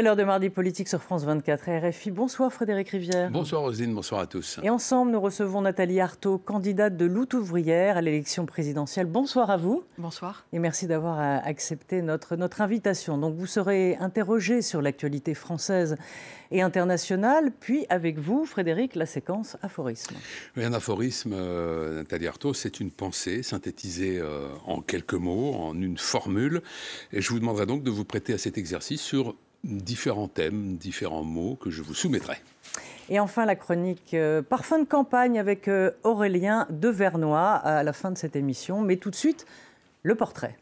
C'est l'heure de mardi politique sur France 24 RFI. Bonsoir Frédéric Rivière. Bonsoir Rosine, bonsoir à tous. Et ensemble, nous recevons Nathalie Artaud, candidate de Lout ouvrière à l'élection présidentielle. Bonsoir à vous. Bonsoir. Et merci d'avoir euh, accepté notre, notre invitation. Donc vous serez interrogé sur l'actualité française et internationale, puis avec vous, Frédéric, la séquence aphorisme. un aphorisme, euh, Nathalie Artaud, c'est une pensée synthétisée euh, en quelques mots, en une formule. Et je vous demanderai donc de vous prêter à cet exercice sur différents thèmes, différents mots que je vous soumettrai. Et enfin, la chronique euh, Parfum de campagne avec euh, Aurélien Aurélien Vernois à la fin de cette émission. Mais tout de suite, le portrait.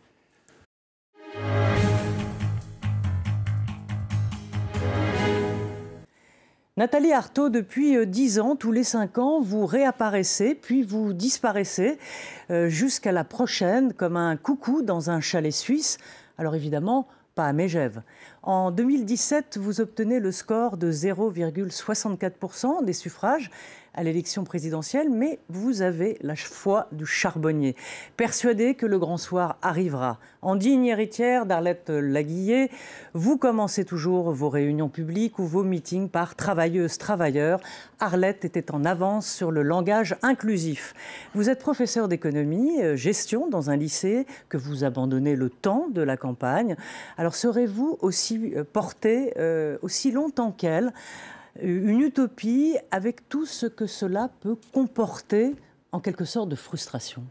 Nathalie Artaud, depuis 10 euh, ans, tous les 5 ans, vous réapparaissez, puis vous disparaissez, jusqu'à la prochaine, comme un coucou dans un chalet suisse. Alors évidemment, pas à Mégève. En 2017, vous obtenez le score de 0,64% des suffrages à l'élection présidentielle, mais vous avez la foi du charbonnier, persuadé que le grand soir arrivera. En digne héritière d'Arlette Laguillet, vous commencez toujours vos réunions publiques ou vos meetings par travailleuses, travailleurs. Arlette était en avance sur le langage inclusif. Vous êtes professeur d'économie, euh, gestion dans un lycée que vous abandonnez le temps de la campagne. Alors serez-vous aussi euh, porté euh, aussi longtemps qu'elle une utopie avec tout ce que cela peut comporter en quelque sorte de frustration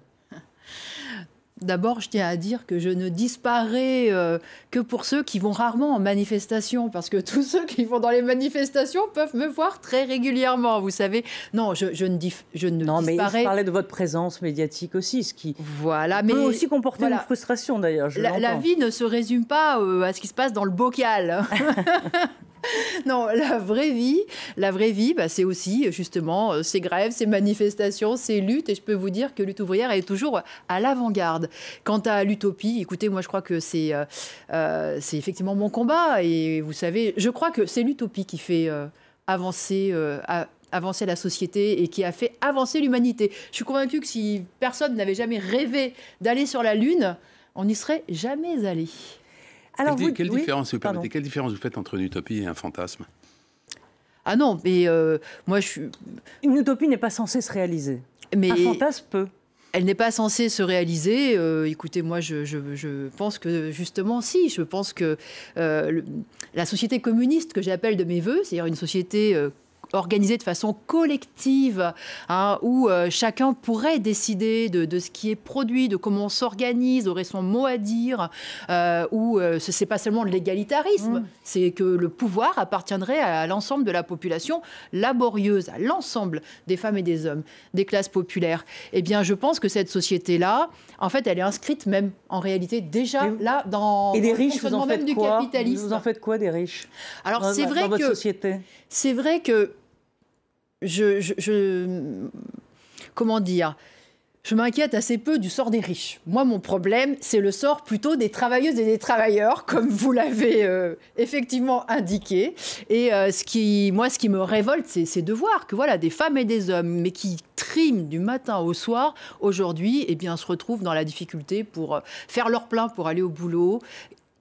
D'abord, je tiens à dire que je ne disparais euh, que pour ceux qui vont rarement en manifestation, parce que tous ceux qui vont dans les manifestations peuvent me voir très régulièrement, vous savez. Non, je, ne, je ne non, disparais... mais je parlais de votre présence médiatique aussi, ce qui voilà, peut mais... aussi comporter une frustration d'ailleurs. La, la, vie ne se résume pas euh, à ce qui se passe dans le bocal. non, la vraie vie, la vraie vie, bah, c'est aussi justement euh, ces grèves, ces manifestations, ces luttes. Et je peux vous dire que lutte ouvrière est toujours à l'avant-garde. Quant à l'utopie, écoutez, moi je crois que c'est euh, euh, effectivement mon combat. Et vous savez, je crois que c'est l'utopie qui fait avancer. avancer la société et qui a fait avancer l'humanité. Je suis convaincue que si personne n'avait jamais rêvé d'aller sur la Lune, on n'y serait jamais allé. Alors, quelle, différence, vous faites entre une utopie et un fantasme ah non, mais euh, moi je suis. Une utopie n'est pas censée se réaliser. Mais un fantasme peut. Elle n'est pas censée se réaliser. Euh, écoutez, moi, je, pense que justement, si, je pense que euh, la société communiste que j'appelle de mes voeux, c'est-à-dire une société organisée de façon collective, hein, où euh, chacun pourrait décider de, ce qui est produit, de comment on s'organise, aurait son mot à dire, euh, où euh, ce n'est pas seulement de l'égalitarisme, mm. c'est que le pouvoir appartiendrait à, l'ensemble de la population laborieuse, à l'ensemble des femmes et des hommes, des classes populaires. Eh bien, je pense que cette société-là, en fait, elle est inscrite même, en réalité, déjà là, dans et les riches, vous en faites quoi du capitalisme. Vous en faites quoi des riches Alors, c'est vrai que... C'est vrai que je, comment dire je m'inquiète assez peu du sort des riches. Moi, mon problème, c'est le sort plutôt des travailleuses et des travailleurs, comme vous l'avez euh, effectivement indiqué. Et euh, ce qui, moi, ce qui me révolte, c'est de voir que voilà, des femmes et des hommes, mais qui triment du matin au soir, aujourd'hui, et eh bien, se retrouvent dans la difficulté pour euh, faire leur plein, pour aller au boulot,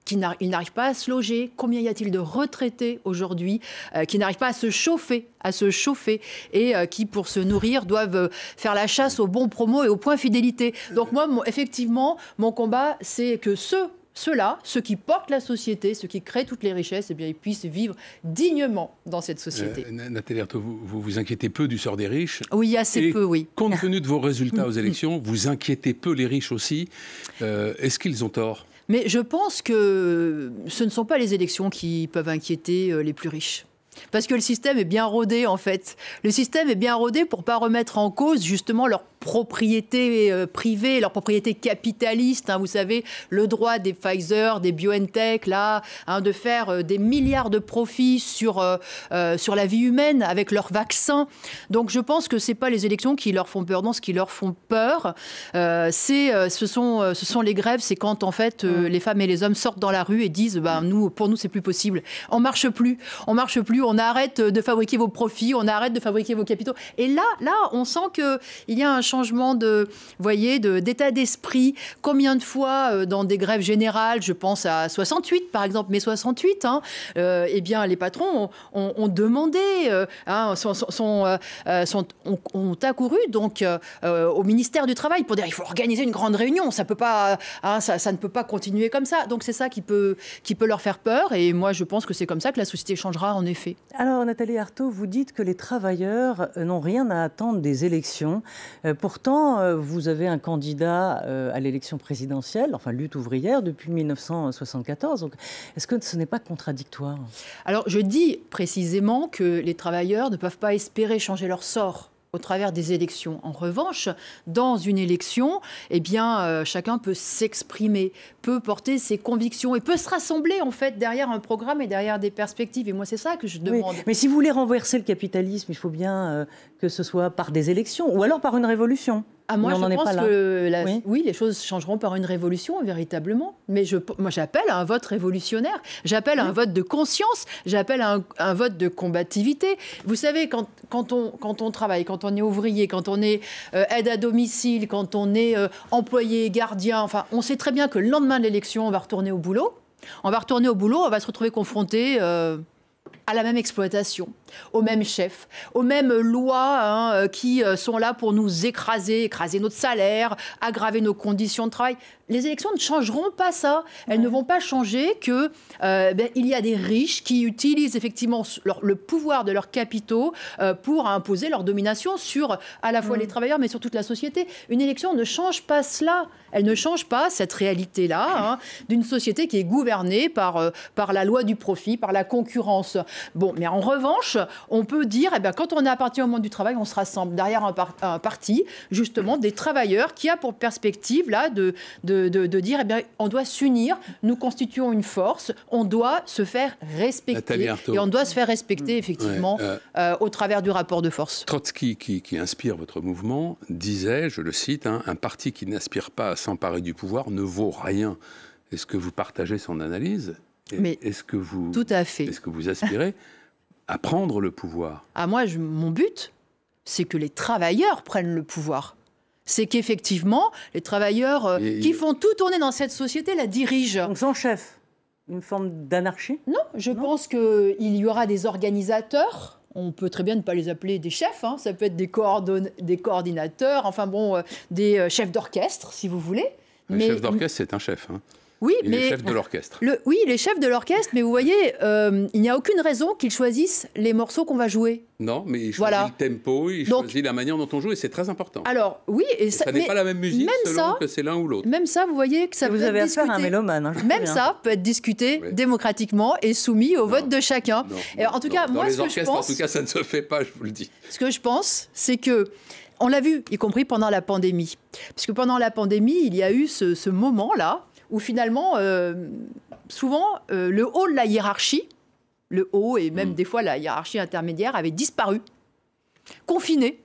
qui n'arrivent pas à se loger Combien y a-t-il de retraités aujourd'hui euh, qui n'arrivent pas à se chauffer à se chauffer et euh, qui, pour se nourrir, doivent euh, faire la chasse aux bons promos et aux points fidélité. Donc moi, effectivement, mon combat, c'est que ceux ceux-là, ceux qui portent la société, ceux qui créent toutes les richesses, eh bien, ils puissent vivre dignement dans cette société. Nathalie vous, vous, inquiétez peu du sort des riches. Oui, assez peu, oui. Compte tenu de vos résultats aux élections, vous inquiétez peu les riches aussi. Est-ce qu'ils ont tort mais je pense que ce ne sont pas les élections qui peuvent inquiéter euh, les plus riches. Parce que le système est bien rodé, en fait. Le système est bien rodé pour ne pas remettre en cause, justement, leur propriété euh, privée, leur propriété capitaliste. Hein, vous savez, le droit des Pfizer, des BioNTech, là, hein, de faire euh, des milliards de profits sur, euh, sur la vie humaine avec leurs vaccins. Donc, je pense que ce n'est pas les élections qui leur font peur. Non, ce qui leur font peur, c'est, ce, sont, ce sont les grèves. C'est quand, en fait, mm. les femmes et les hommes sortent dans la rue et disent Pour ben, nous, pour nous, c'est plus possible. On marche plus. On marche plus on arrête de fabriquer vos profits, on arrête de fabriquer vos capitaux. Et là, là, on sent que il y a un changement de, voyez, d'état d'esprit. Combien de fois euh, dans des grèves générales, je pense à 68 par exemple, mais 68, hein, euh, eh bien les patrons ont, demandé, euh, hein, sont, sont, ont, accouru donc au ministère du travail pour dire il faut organiser une grande réunion, hein, ça ça, ne peut pas continuer comme ça. Donc c'est ça qui peut, qui peut leur faire peur. Et moi je pense que c'est comme ça que la société changera en effet. Alors, Nathalie Artaud, vous dites que les travailleurs euh, n'ont rien à attendre des élections. Euh, pourtant, euh, vous avez un candidat à l'élection présidentielle, enfin lutte ouvrière, depuis 1974. est-ce que ce n'est pas contradictoire Alors, je dis précisément que les travailleurs ne peuvent pas espérer changer leur sort au travers des élections. En revanche, dans une élection, eh bien, euh, chacun peut s'exprimer, peut porter ses convictions et peut se rassembler en fait derrière un programme et derrière des perspectives. Et moi, c'est ça que je demande. mais si vous voulez renverser le capitalisme, il faut bien euh, que ce soit par des élections ou alors par une révolution. Ah, moi, je pense que oui. les choses changeront par une révolution, véritablement. Mais je, moi, j'appelle à un vote révolutionnaire. J'appelle à un vote de conscience. J'appelle à un, vote de combativité. Vous savez, quand, on, quand on travaille, quand on est ouvrier, quand on est euh, aide à domicile, quand on est euh, employé, gardien, enfin, on sait très bien que le lendemain de l'élection, on va retourner au boulot. On va retourner au boulot, on va se retrouver confronté. Euh, à la même exploitation, aux mêmes chef, aux mêmes lois hein, euh, qui euh, sont là pour nous écraser, écraser notre salaire, aggraver nos conditions de travail les élections ne changeront pas ça. Elles ne vont pas changer que euh, ben, il y a des riches qui utilisent effectivement le pouvoir de leurs capitaux euh, pour imposer leur domination sur à la fois les mm. travailleurs mais sur toute la société. Une élection ne change pas cela. Elle ne change pas cette réalité-là hein, d'une société qui est gouvernée par, euh, par la loi du profit, par la concurrence. Bon, mais en revanche, on peut dire, eh ben, quand on est appartient au monde du travail, on se rassemble derrière un, parti, justement, des travailleurs qui a pour perspective là de de, dire, eh bien, on doit s'unir, nous constituons une force, on doit se faire respecter. Et on doit se faire respecter, mm. effectivement, euh, euh, au travers du rapport de force. Trotsky, qui, inspire votre mouvement, disait, je le cite, hein, un parti qui n'aspire pas à s'emparer du pouvoir ne vaut rien. Est-ce que vous partagez son analyse Mais est-ce que vous Est-ce que vous aspirez à prendre le pouvoir à ah, moi, mon but, c'est que les travailleurs prennent le pouvoir c'est qu'effectivement, les travailleurs euh, qui font tout tourner dans cette société la dirigent. Donc sans chef, une forme d'anarchie Non, je pense qu'il y aura des organisateurs on peut très bien ne pas les appeler des chefs, hein. ça peut être des, des coordinateurs, enfin bon, euh, des euh, chefs d'orchestre, si vous voulez. Le chef d'orchestre, c'est un chef. Hein oui, mais les chefs de l'orchestre. Le, oui, les chefs de l'orchestre, mais vous voyez, euh, il n'y a aucune raison qu'ils choisissent les morceaux qu'on va jouer. Non, mais ils choisissent le tempo, ils la manière dont on joue, et c'est très important. Alors, oui, et ça, ça n'est pas la même musique ça, que c'est l'un ou l'autre. Même ça, vous voyez que ça vous peut avez être faire un mélomane. Hein, même ça peut être discuté démocratiquement et soumis au vote de chacun. en tout cas, moi, ce les que je pense, en tout cas, ça ne se fait pas, je vous le dis. Ce que je pense, c'est que on l'a vu, y compris pendant la pandémie. Puisque pendant la pandémie, il y a eu ce, ce moment-là où finalement, euh, souvent, euh, le haut de la hiérarchie, le haut et même mm. des fois la hiérarchie intermédiaire avait disparu, confiné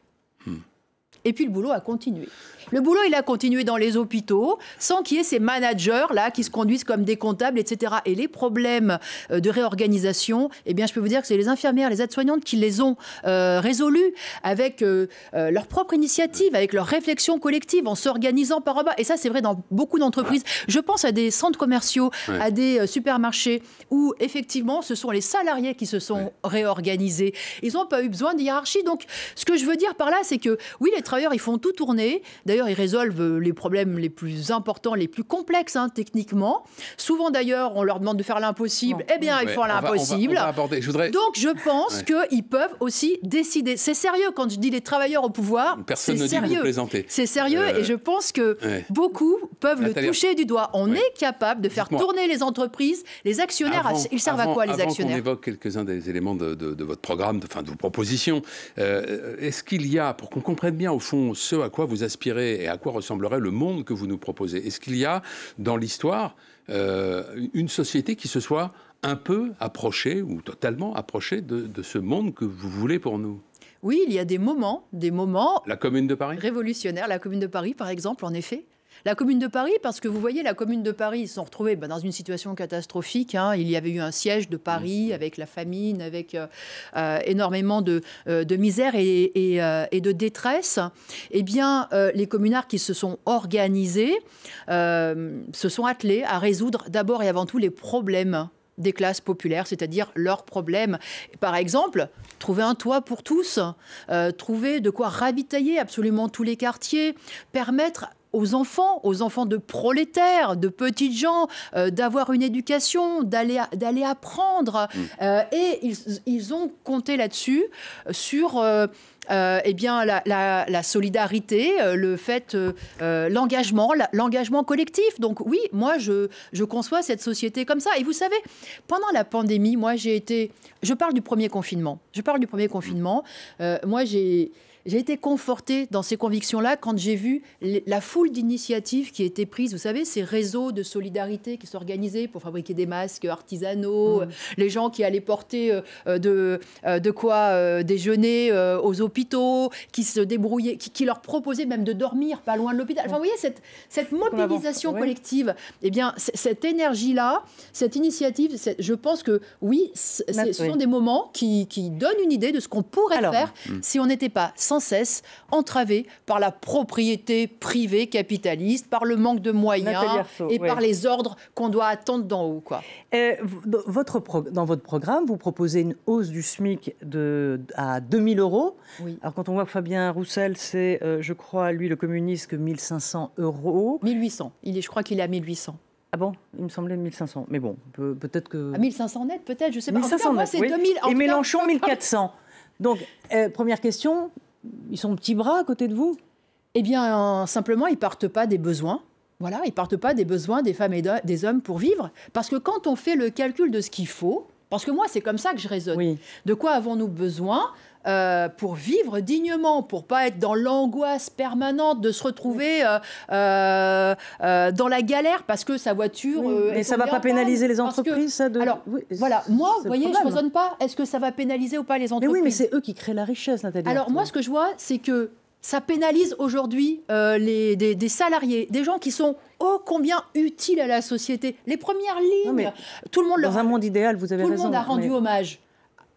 et puis le boulot a continué. Le boulot, il a continué dans les hôpitaux, sans qu'il y ait ces managers là qui se conduisent comme des comptables, etc. Et les problèmes euh, de réorganisation, eh bien, je peux vous dire que c'est les infirmières, les aides-soignantes qui les ont euh, résolus avec euh, leur propre initiative, avec leur réflexion collective, en s'organisant par en bas. Et ça, c'est vrai dans beaucoup d'entreprises. Je pense à des centres commerciaux, à des supermarchés, où effectivement, ce sont les salariés qui se sont réorganisés. Ils n'ont pas eu besoin de hiérarchie. Donc, ce que je veux dire par là, c'est que oui, les travailleurs, ils font tout tourner. D'ailleurs, ils résolvent euh, les problèmes les plus importants, les plus complexes hein, techniquement. Souvent, d'ailleurs, on leur demande de faire l'impossible. Eh bien, ils font l'impossible. Donc, je pense que qu'ils peuvent aussi décider. C'est sérieux quand je dis les travailleurs au pouvoir. Personne ne sérieux. dit C'est sérieux et euh, je pense que beaucoup peuvent le toucher du doigt. On est capable de faire tourner les entreprises, les actionnaires. ils servent à quoi, les actionnaires On évoque quelques-uns des éléments de, votre programme, de, enfin, de vos propositions. Euh, est-ce qu'il y a, pour qu'on comprenne bien au fond, ce à quoi vous aspirez et à quoi ressemblerait le monde que vous nous proposez Est-ce qu'il y a dans l'histoire euh, une société qui se soit un peu approchée ou totalement approchée de, de ce monde que vous voulez pour nous Oui, il y a des moments, des moments. La Commune de Paris Révolutionnaire, la Commune de Paris par exemple, en effet. La Commune de Paris, parce que vous voyez, la Commune de Paris, s'est retrouvée bah, dans une situation catastrophique. Hein. Il y avait eu un siège de Paris avec la famine, avec euh, euh, énormément de, euh, misère et, de détresse. Eh bien, les communards qui se sont organisés se sont attelés à résoudre d'abord et avant tout les problèmes des classes populaires, c'est-à-dire leurs problèmes. Par exemple, trouver un toit pour tous, trouver de quoi ravitailler absolument tous les quartiers, permettre aux enfants, aux enfants de prolétaires, de petites gens, euh, d'avoir une éducation, d'aller d'aller apprendre. Mm. Euh, et ils, ils, ont compté là-dessus sur euh, eh bien la, la, la, solidarité, le fait, l'engagement, l'engagement collectif. Donc oui, moi je, je conçois cette société comme ça. Et vous savez, pendant la pandémie, moi j'ai été, je parle du premier confinement. Je parle du premier confinement. Mm. moi j'ai j'ai été confortée dans ces convictions-là quand j'ai vu la foule d'initiatives qui étaient prises. Vous savez, ces réseaux de solidarité qui s'organisaient pour fabriquer des masques artisanaux, mmh. euh, les gens qui allaient porter euh, euh, de, de quoi déjeuner aux hôpitaux, qui se débrouillaient, qui, leur proposaient même de dormir pas loin de l'hôpital. Enfin, vous voyez, cette, cette mobilisation collective, eh bien, cette énergie-là, cette initiative, je pense que oui, ce sont des moments qui, donnent une idée de ce qu'on pourrait faire mmh. si on n'était pas sans cesse entravée par la propriété privée capitaliste, par le manque de moyens et par les ordres qu'on doit attendre d'en haut. Quoi. Euh, votre dans votre programme, vous proposez une hausse du SMIC de, à 2000 euros. Alors quand on voit Fabien Roussel, c'est, euh, je crois, lui le communiste, que 1500 euros. 1800. Il est, je crois qu'il est à 1800. Ah bon Il me semblait 1500. Mais bon, peut-être que. À 1500 net, peut-être, je sais pas. moi, net, 2000, en Et Mélenchon, 1 1400. Donc, euh, première question, ils sont petits bras à côté de vous Eh bien, euh, simplement, ils partent pas des besoins. Voilà, ils partent pas des besoins des femmes et des hommes pour vivre. Parce que quand on fait le calcul de ce qu'il faut, parce que moi, c'est comme ça que je raisonne. De quoi avons-nous besoin euh, pour vivre dignement, pour pas être dans l'angoisse permanente de se retrouver euh, euh, dans la galère parce que sa voiture. et mais ça va pas pénaliser les entreprises, ça Alors voilà, moi, vous voyez, je je raisonne pas. Est-ce que ça va pénaliser ou pas les entreprises Mais oui, mais c'est eux qui créent la richesse, Nathalie. Alors moi, ce que je vois, c'est que ça pénalise aujourd'hui les, des, salariés, des gens qui sont ô combien utiles à la société. Les premières lignes, tout le monde dans un monde idéal, vous avez raison. Tout le monde a rendu hommage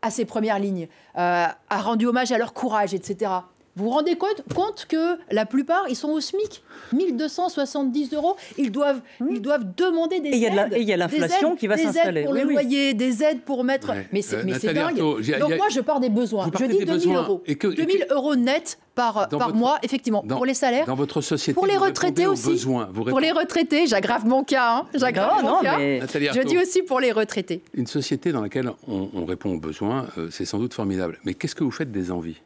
à ses premières lignes, euh, a rendu hommage à leur courage, etc. Vous rendez compte, que la plupart, ils sont au SMIC, 1270 euros. Ils doivent, hmm. ils doivent demander des aides. et il y a l'inflation qui va s'installer. Des aides pour le des aides pour mettre. Mais c'est euh, dingue. Donc moi, je pars des besoins. Je dis 2000 euros. 2000 euros net par, par mois, effectivement, pour les salaires. Dans votre société, pour les retraités aussi. Besoins, pour les retraités, j'aggrave mon cas. Hein. j'aggrave mon cas. Je dis aussi pour les retraités. Une société dans laquelle on, répond aux besoins, euh, c'est sans doute formidable. Mais qu'est-ce que vous faites des envies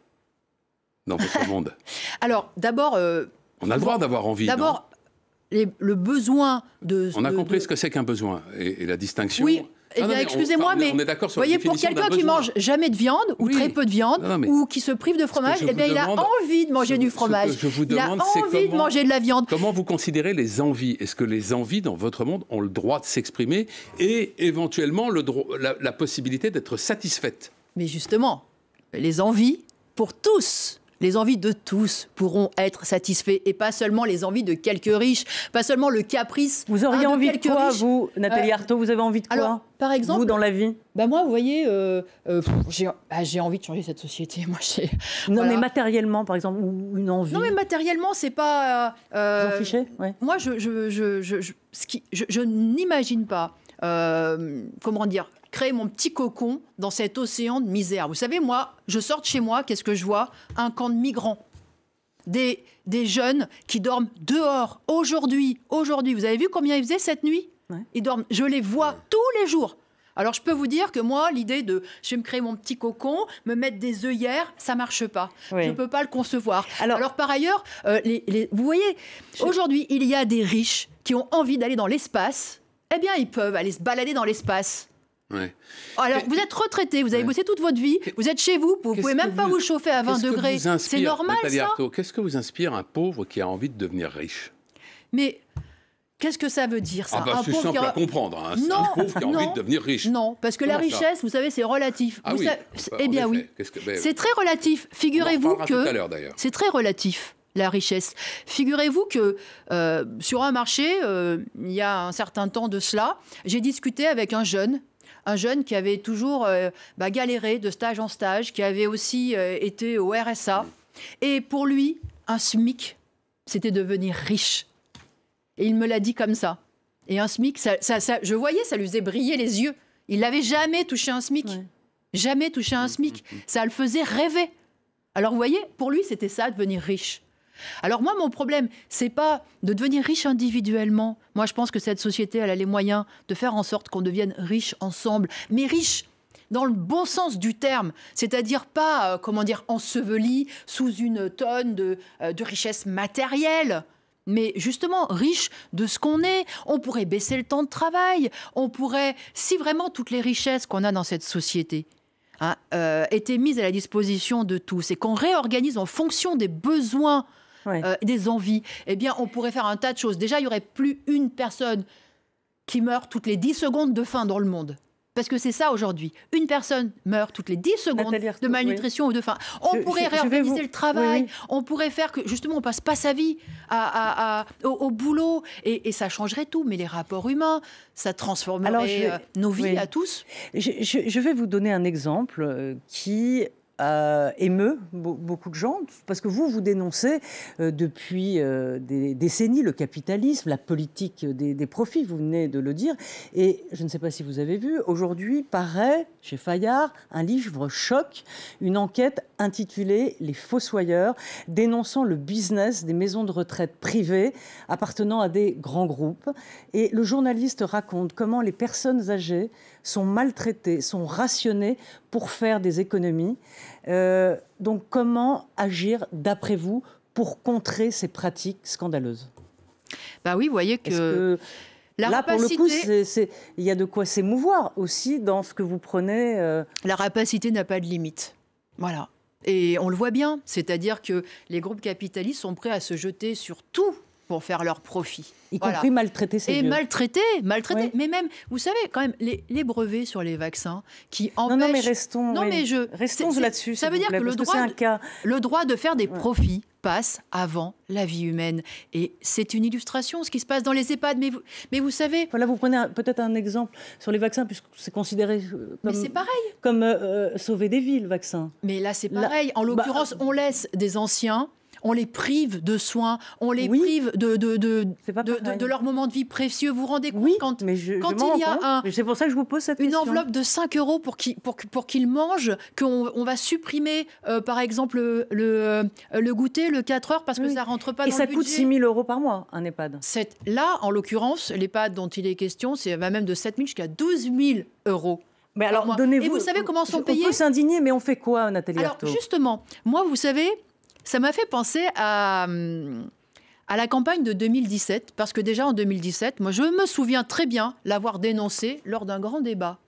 dans votre monde Alors, d'abord. Euh, on a le droit d'avoir envie. D'abord, le besoin de. On a compris ce que c'est qu'un besoin et, la distinction. Oui. Ah excusez-moi, eh mais, on voyez, pour quelqu'un qui mange jamais de viande ou très peu de viande ou qui se prive de fromage, eh bien, il a envie de manger du fromage. Je vous il a envie de manger de la viande. Comment vous considérez les envies Est-ce que les envies dans votre monde ont le droit de s'exprimer et éventuellement le la, la possibilité d'être satisfaite Mais justement, les envies pour tous les envies de tous pourront être satisfaits et pas seulement les envies de quelques riches, pas seulement le caprice. Vous auriez hein, envie de quoi, vous, Nathalie euh, Arthaud Vous avez envie de quoi alors, par exemple, Vous, dans la vie bah Moi, vous voyez, euh, euh, bah, j'ai envie de changer cette société. Moi, non, mais matériellement, par exemple, ou une envie Non, mais matériellement, c'est pas. vous en fichez Moi, je, je, je, je, je, je n'imagine pas. comment dire créer mon petit cocon dans cet océan de misère. Vous savez, moi, je sors de chez moi, qu'est-ce que je vois Un camp de migrants. Des, des jeunes qui dorment dehors aujourd'hui, aujourd'hui. Vous avez vu combien ils faisaient cette nuit Ils dorment. Je les vois tous les jours. Alors je peux vous dire que moi, l'idée de je vais me créer mon petit cocon, me mettre des œillères, ça marche pas. Je ne peux pas le concevoir. Alors, par ailleurs, euh, vous voyez, aujourd'hui, il y a des riches qui ont envie d'aller dans l'espace. Eh bien, ils peuvent aller se balader dans l'espace. Oh, alors, vous êtes retraité, vous avez bossé toute votre vie, vous êtes chez vous, vous ne pouvez même pas vous chauffer à 20 degrés. C'est normal, ça Qu'est-ce que vous inspire un pauvre qui a envie de devenir riche Mais Qu'est-ce que ça veut dire, ça ah bah, C'est simple à comprendre. Hein. Non, un pauvre qui a envie de devenir riche. Non, parce que la richesse, vous savez, c'est relatif. Ah bah, eh bien ben oui. C'est très relatif. Figurez-vous que. C'est très relatif. La richesse. Figurez-vous que euh, sur un marché, euh, il y a un certain temps de cela, j'ai discuté avec un jeune un jeune qui avait toujours euh, bah, galéré de stage en stage, qui avait aussi euh, été au RSA. Et pour lui, un SMIC, c'était devenir riche. Et il me l'a dit comme ça. Et un SMIC, je voyais, ça lui faisait briller les yeux. Il n'avait jamais touché un SMIC. Jamais touché un SMIC. Mm, mm, mm, ça le faisait rêver. Alors vous voyez, pour lui, c'était ça, devenir riche. Alors moi, mon problème, c'est pas de devenir riche individuellement. Moi, je pense que cette société, elle a les moyens de faire en sorte qu'on devienne riche ensemble, mais riche dans le bon sens du terme, c'est-à-dire pas, euh, comment dire, enseveli sous une tonne euh, de, richesses matérielles mais justement riche de ce qu'on est. On pourrait baisser le temps de travail, on pourrait, si vraiment toutes les richesses qu'on a dans cette société hein, euh, étaient mises à la disposition de tous et qu'on réorganise en fonction des besoins euh, des envies, eh bien, on pourrait faire un tas de choses. Déjà, il n'y aurait plus une personne qui meurt toutes les 10 secondes de faim dans le monde. Parce que c'est ça aujourd'hui. Une personne meurt toutes les 10 secondes de malnutrition ou de faim. On pourrait réorganiser le travail. On pourrait faire que, justement, on passe pas sa vie au, boulot. Et, ça changerait tout. Mais les rapports humains, ça transformerait euh, nos vies à tous. Je, vais vous donner un exemple euh, qui euh, émeut beaucoup de gens, parce que vous, vous dénoncez euh, depuis euh, des décennies le capitalisme, la politique des, des, profits, vous venez de le dire. Et je ne sais pas si vous avez vu, aujourd'hui paraît chez Fayard un livre choc, une enquête intitulée Les Fossoyeurs, dénonçant le business des maisons de retraite privées appartenant à des grands groupes. Et le journaliste raconte comment les personnes âgées sont maltraitées, sont rationnées pour faire des économies. Euh, donc comment agir, d'après vous, pour contrer ces pratiques scandaleuses Bah oui, vous voyez que... la Là, rapacité... pour le coup, il y a de quoi s'émouvoir aussi dans ce que vous prenez. Euh. La rapacité n'a pas de limite. Voilà. Et on le voit bien, c'est-à-dire que les groupes capitalistes sont prêts à se jeter sur tout pour faire leur profit. Y compris maltraiter ces Et maltraiter, maltraiter. Mais même, vous savez, quand même, les, brevets sur les vaccins qui empêchent... Non, mais restons, non, mais je, restons là-dessus. Ça veut dire que, le droit, le droit de faire des profits passe avant la vie humaine. Et c'est une illustration, ce qui se passe dans les EHPAD. Mais vous, mais vous savez... Voilà, vous prenez peut-être un exemple sur les vaccins, puisque c'est considéré euh, comme... c'est pareil. Comme euh, euh, sauver des vies, le vaccin. Mais là, c'est pareil. en bah, l'occurrence, on laisse des anciens on les prive de soins, on les prive de, de, de, de, leur moment de vie précieux. Vous vous rendez compte quand, il y a c'est pour ça que je vous pose cette une enveloppe de 5 euros pour qu'ils pour, pour mangent, qu'on on va supprimer euh, par exemple le, le, euh, goûter, le 4 heures parce que ça rentre pas dans le budget. Et ça coûte 6 000 euros par mois un EHPAD. là, en l'occurrence, l'EHPAD dont il est question, c'est va même de 7 000 jusqu'à 12 000 euros. Mais alors, donnez-vous. Et vous savez euh, comment sont payés On peut s'indigner, mais on fait quoi, Nathalie Alors, justement, moi, vous savez, ça m'a fait penser à, hum, à la campagne de 2017, parce que déjà en 2017, moi je me souviens très bien l'avoir dénoncé lors d'un grand débat.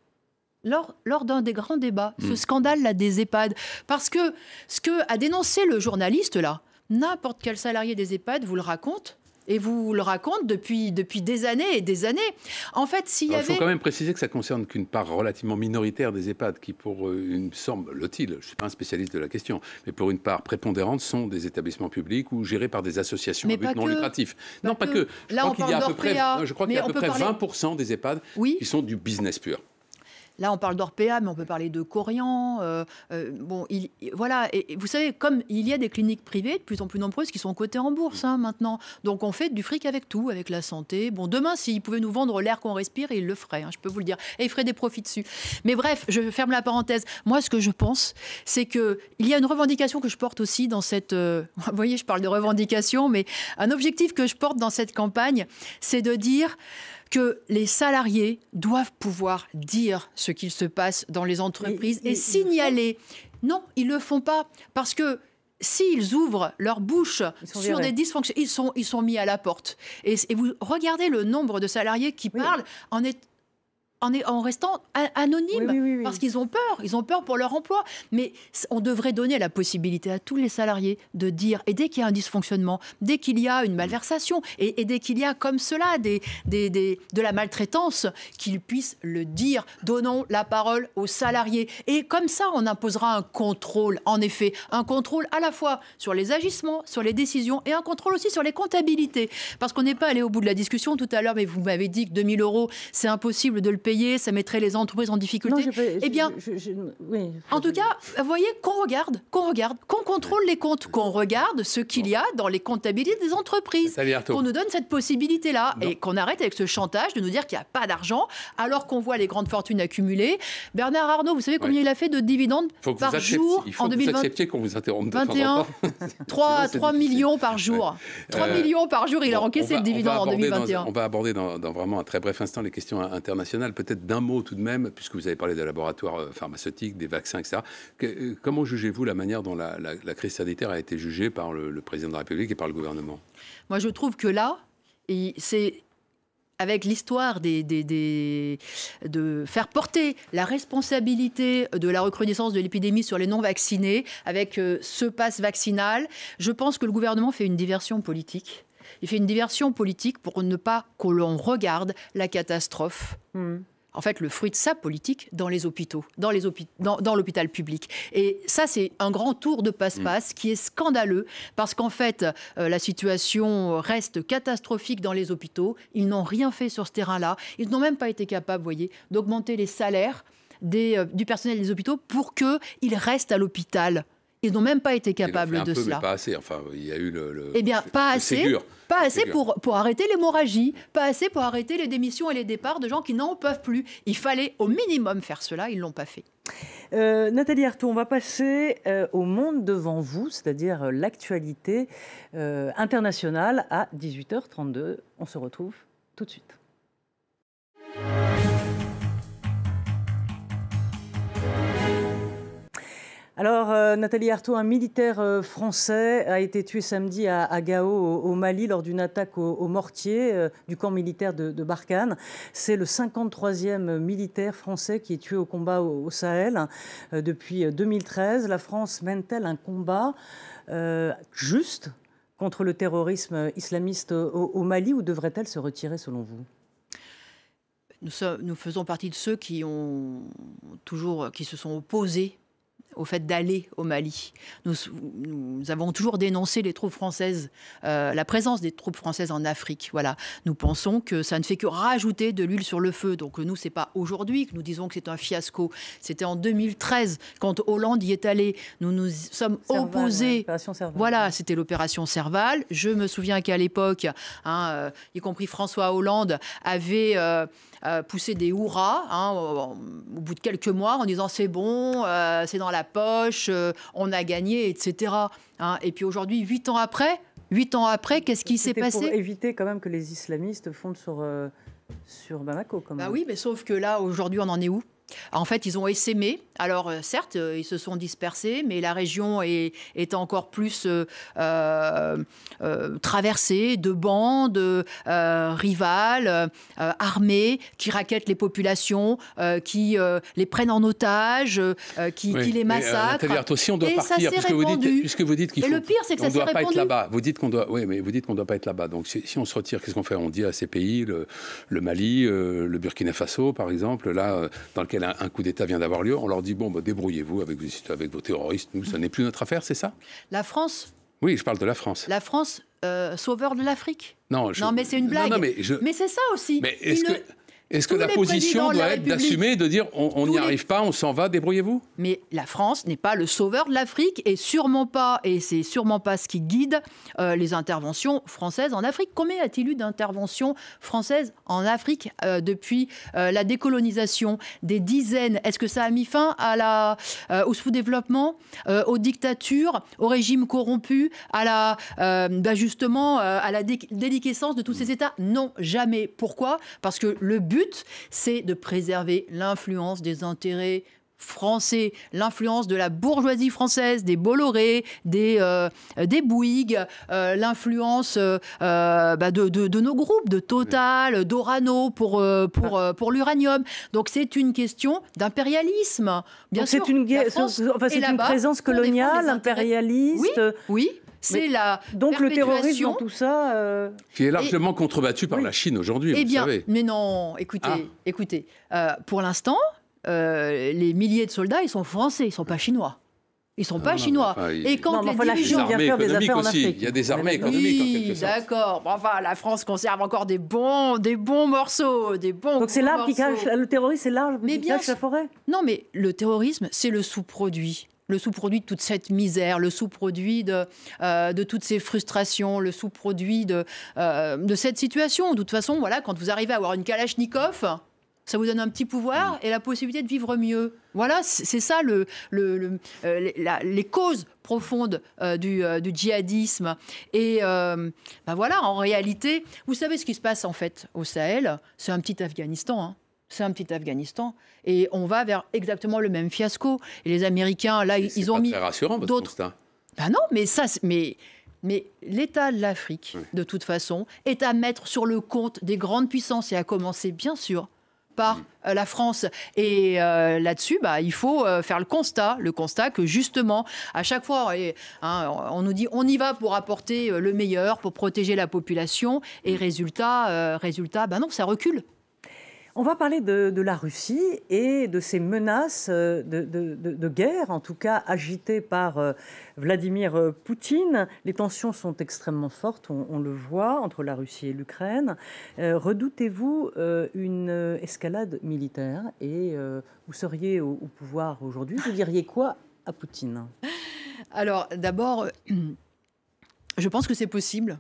Lors, lors d'un des grands débats, ce hmm. scandale-là des EHPAD. Parce que ce que a dénoncé le journaliste, là, n'importe quel salarié des EHPAD vous le raconte, et vous le raconte depuis, depuis des années et des années. En fait, s'il y avait... Il faut quand même préciser que ça concerne qu'une part relativement minoritaire des EHPAD qui, pour euh, une semble t je ne suis pas un spécialiste de la question, mais pour une part prépondérante, sont des établissements publics ou gérés par des associations à but non lucratif. non, pas que. Je Là, crois qu'il y a à peu près, je crois qu'il à peu près 20% des EHPAD qui sont du business pur. Là, on parle d'Orpea, mais on peut parler de Corian. Euh, euh, bon, voilà. Et, vous savez, comme il y a des cliniques privées de plus en plus nombreuses qui sont cotées en bourse hein, maintenant, donc on fait du fric avec tout, avec la santé. Bon, demain, s'ils pouvaient nous vendre l'air qu'on respire, ils le feraient. Hein, je peux vous le dire. Et ils feraient des profits dessus. Mais bref, je ferme la parenthèse. Moi, ce que je pense, c'est qu'il y a une revendication que je porte aussi dans cette. Euh, vous voyez, je parle de revendication, mais un objectif que je porte dans cette campagne, c'est de dire que les salariés doivent pouvoir dire ce qu'il se passe dans les entreprises et, signaler. non, ils ne le font pas parce que s'ils ouvrent leur bouche sur des dysfonctions, ils sont, mis à la porte. Et, vous regardez le nombre de salariés qui parlent en, étant en, en restant anonymes parce qu'ils ont peur, ils ont peur pour leur emploi. Mais on devrait donner la possibilité à tous les salariés de dire, et dès qu'il y a un dysfonctionnement, dès qu'il y a une malversation, et, dès qu'il y a comme cela des, de la maltraitance, qu'ils puissent le dire. Donnons la parole aux salariés. Et comme ça, on imposera un contrôle, en effet, un contrôle à la fois sur les agissements, sur les décisions, et un contrôle aussi sur les comptabilités. Parce qu'on n'est pas allé au bout de la discussion tout à l'heure, mais vous m'avez dit que 2000 euros, c'est impossible de le payer ça mettrait les entreprises en difficulté. et eh bien, en tout cas, vous voyez qu'on regarde, qu'on regarde, qu'on contrôle les comptes, qu'on regarde ce qu'il y a dans les comptabilités des entreprises, qu'on nous donne cette possibilité-là et qu'on arrête avec ce chantage de nous dire qu'il n'y a pas d'argent alors qu'on voit les grandes fortunes accumulées. Bernard Arnault, vous savez combien il a fait de dividendes par jour en 2020 Il faut qu'on vous interrompe. 3, 3 millions par jour. 3 euh, millions par jour, il a encaissé de dividendes en 2021. on va aborder dans, dans, vraiment un très bref instant les questions internationales peut-être d'un mot tout de même, puisque vous avez parlé des laboratoires euh, pharmaceutiques, des vaccins, etc. Euh, comment jugez-vous la manière dont la, crise sanitaire a été jugée par le, président de la République et par le gouvernement Moi, je trouve que là, c'est avec l'histoire des, de faire porter la responsabilité de la recrudescence de l'épidémie sur les non-vaccinés, avec euh, ce passe vaccinal, je pense que le gouvernement fait une diversion politique il fait une diversion politique pour ne pas que l'on regarde la catastrophe. Hmm. en fait le fruit de sa politique dans les hôpitaux, dans l'hôpital dans, public. Et ça, c'est un grand tour de passe-passe hmm. qui est scandaleux parce qu'en fait, euh, la situation reste catastrophique dans les hôpitaux. Ils n'ont rien fait sur ce terrain-là. Ils n'ont même pas été capables, vous voyez, d'augmenter les salaires des, euh, du personnel des hôpitaux pour qu'ils restent à l'hôpital. Ils n'ont même pas été capables ils fait un de peu, Mais pas assez. Enfin, il y a eu le. eh bien, pas assez. Pas assez pour, pour arrêter l'hémorragie, pas assez pour arrêter les démissions et les départs de gens qui n'en peuvent plus. Il fallait au minimum faire cela, ils ne l'ont pas fait. Euh, Nathalie Arthaud, on va passer euh, au monde devant vous, c'est-à-dire euh, l'actualité internationale à 18h32. On se retrouve tout de suite. Alors, euh, Nathalie Arthaud, un militaire euh, français a été tué samedi à, Gao, au, Mali, lors d'une attaque au, mortier euh, du camp militaire de, Barkane. Barkhane. C'est le 53e militaire français qui est tué au combat au, Sahel depuis 2013. La France mène-t-elle un combat juste contre le terrorisme islamiste au Mali ou devrait-elle se retirer selon vous nous, nous, faisons partie de ceux qui ont toujours, qui se sont opposés au fait d'aller au Mali. Nous, nous, avons toujours dénoncé les troupes françaises, euh, la présence des troupes françaises en Afrique. Voilà, nous pensons que ça ne fait que rajouter de l'huile sur le feu. Donc nous, c'est pas aujourd'hui que nous disons que c'est un fiasco. C'était en 2013 quand Hollande y est allé. Nous nous sommes opposés. voilà, c'était l'opération Serval. Je me souviens qu'à l'époque, hein, euh, y compris François Hollande avait euh, poussé des hurrahs hein, au, bout de quelques mois en disant c'est bon, c'est dans la poche, euh, on a gagné, etc. Hein. et puis aujourd'hui, huit ans après, huit ans après, qu'est-ce qui s'est passé pour éviter quand même que les islamistes fondent sur, euh, sur Bamako. comme. Bah oui, mais sauf que là, aujourd'hui, on en est où en fait, ils ont essaimé. Alors, euh, certes, euh, ils se sont dispersés, mais la région est, est encore plus euh, traversée de bandes rivales, armées, qui raquettent les populations, qui les prennent en otage, qui, les massacrent. Et, aussi, on doit partir, puisque vous, dites, puisque vous dites, qu'il faut... le pire, c'est que ça doit pas être là-bas. Vous dites qu'on doit... Oui, mais vous dites qu'on ne doit pas être là-bas. Donc, si, on se retire, qu'est-ce qu'on fait On dit à ces pays, le, le Mali, le Burkina Faso, par exemple, là, dans lequel un, coup d'État vient d'avoir lieu, on leur dit, bon, bah, débrouillez-vous avec, vos terroristes, nous, ça n'est plus notre affaire, c'est ça La France Oui, je parle de la France. La France, euh, sauveur de l'Afrique non, non, mais c'est une blague. mais, mais c'est ça aussi. Mais est-ce que... Est-ce que la position doit être d'assumer, de dire on n'y arrive pas, on s'en va, débrouillez-vous Mais la France n'est pas le sauveur de l'Afrique et sûrement pas, et c'est sûrement pas ce qui guide euh, les interventions françaises en Afrique. Combien a-t-il eu d'interventions françaises en Afrique euh, depuis euh, la décolonisation Des dizaines. Est-ce que ça a mis fin à la, au sous-développement, aux dictatures, aux régimes corrompus, à la, justement, à la déliquescence de tous ces États Non, jamais. Pourquoi Parce que le but c'est de préserver l'influence des intérêts français, l'influence de la bourgeoisie française, des Bolloré, des, euh, des Bouygues, euh, l'influence euh, bah, de, nos groupes, de Total, d'Orano pour, pour, ah. pour l'uranium. Donc c'est une question d'impérialisme. c'est une, présence coloniale, impérialiste. oui. C'est la donc le terrorisme tout ça euh, qui est largement contrebattu par la Chine aujourd'hui. Eh bien, mais non, écoutez, ah. écoutez, euh, pour l'instant, euh, les milliers de soldats, ils sont français, ils sont pas chinois. Ils sont ah, pas chinois. et quand les dirigeants... Il des affaires en Afrique. Il y a des armées économiques, oui, d'accord. Enfin, la France conserve encore des bons, des bons morceaux, des bons Donc c'est là qui Le terrorisme, c'est là Mais bien, la forêt Non, mais le terrorisme, c'est le sous-produit le sous-produit de toute cette misère, le sous-produit de, euh, de toutes ces frustrations, le sous-produit de, euh, de cette situation. De toute façon, voilà, quand vous arrivez à avoir une Kalachnikov, ça vous donne un petit pouvoir mm. et la possibilité de vivre mieux. Voilà, c'est ça euh, les causes profondes du, djihadisme. Et ben voilà, en réalité, vous savez ce qui se passe en fait au Sahel, c'est un petit Afghanistan. Hein c'est un petit Afghanistan. Et on va vers exactement le même fiasco. Et les Américains, là, ils ont mis. C'est rassurant, d'autres. Ben non, mais ça, mais. Mais l'état de l'Afrique, de toute façon, est à mettre sur le compte des grandes puissances et à commencer, bien sûr, par mm. euh, la France. Et euh, là-dessus, bah, il faut euh, faire le constat, le constat que justement, à chaque fois, hein, on nous dit on y va pour apporter le meilleur, pour protéger la population, et mm. résultat, résultat, bah non, ça recule. On va parler de, la Russie et de ses menaces euh, de, guerre, en tout cas agitées par euh, Vladimir euh, Poutine. Les tensions sont extrêmement fortes, on, le voit, entre la Russie et l'Ukraine. Redoutez-vous une escalade militaire Et vous seriez au pouvoir aujourd'hui, vous diriez quoi à Poutine Alors, d'abord, je pense que c'est possible.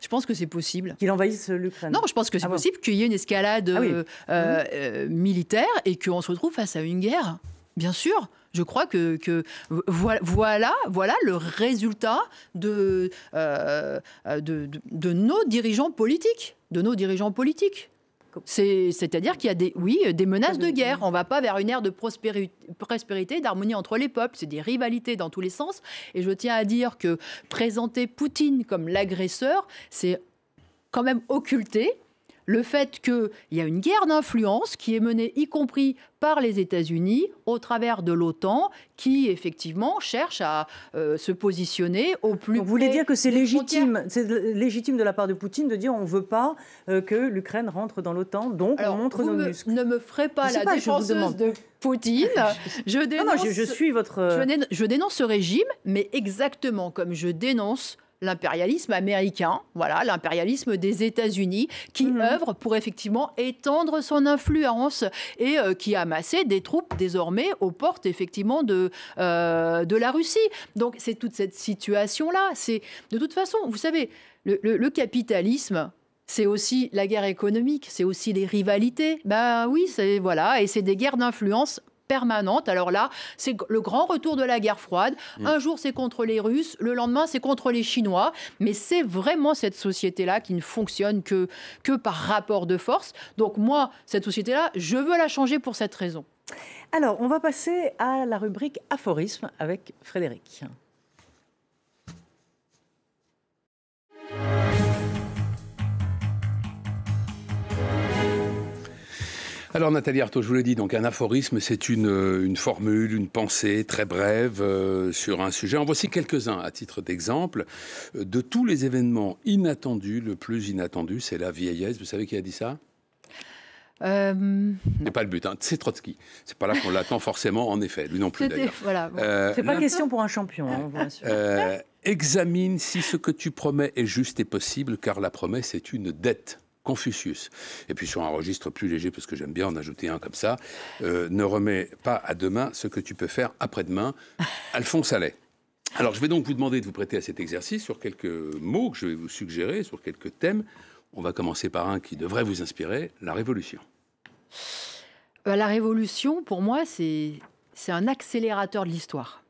Je pense que c'est possible. Qu'il envahisse l'Ukraine. Non, je pense que c'est ah possible qu'il y ait une escalade ah euh, euh, mhm. euh, militaire et qu'on se retrouve face à une guerre. Bien sûr. Je crois que, voilà, voilà, le résultat de nos dirigeants politiques. De nos dirigeants politiques. C'est-à-dire qu'il y a des, oui, euh, des menaces de guerre. On ne va pas vers une ère de prospérité, d'harmonie entre les peuples. C'est des rivalités dans tous les sens. Et je tiens à dire que présenter Poutine comme l'agresseur, c'est quand même occulté le fait qu'il y a une guerre d'influence qui est menée y compris par les États-Unis au travers de l'OTAN qui effectivement cherche à euh, se positionner au plus. vous voulez dire que c'est légitime, c'est légitime de la part de Poutine de dire on ne veut pas euh, que l'Ukraine rentre dans l'OTAN, donc on montre nos muscles. Ne me ferez pas la défenseuse de Poutine. je dénonce. je, suis votre. je dénonce ce régime, mais exactement comme je dénonce l'impérialisme américain, voilà, l'impérialisme des États-Unis, qui mhm. œuvre pour effectivement étendre son influence et euh, qui a amassé des troupes désormais aux portes effectivement de, euh, de la Russie. Donc c'est toute cette situation-là. C'est de toute façon, vous savez, le, capitalisme, c'est aussi la guerre économique, c'est aussi les rivalités. Ben oui, c'est voilà, et c'est des guerres d'influence permanente. Alors là, c'est le grand retour de la guerre froide. Mm. Un jour, c'est contre les Russes, le lendemain, c'est contre les Chinois. Mais c'est vraiment cette société-là qui ne fonctionne que, que par rapport de force. Donc moi, cette société-là, je veux la changer pour cette raison. Alors, on va passer à la rubrique aphorisme avec Frédéric. Alors Nathalie Arthaud, je vous l'ai dit, donc un aphorisme, c'est euh, une, formule, une pensée très brève euh, sur un sujet. En voici quelques-uns à titre d'exemple. Euh, de tous les événements inattendus, le plus inattendu, c'est la vieillesse. Vous savez qui a dit ça euh, n'est pas le but, hein. c'est Trotsky. C'est pas là qu'on l'attend forcément, en effet, lui non plus d'ailleurs. c'est pas question pour un champion. Hein, examine si ce que tu promets est juste et possible, car la promesse est une dette. Confucius. Et puis sur un registre plus léger, parce que j'aime bien en ajouter un comme ça, euh, ne remets pas à demain ce que tu peux faire après-demain. Alphonse Allais. Alors je vais donc vous demander de vous prêter à cet exercice sur quelques mots que je vais vous suggérer, sur quelques thèmes. On va commencer par un qui devrait vous inspirer, la révolution. Euh, la révolution, pour moi, c'est un accélérateur de l'histoire.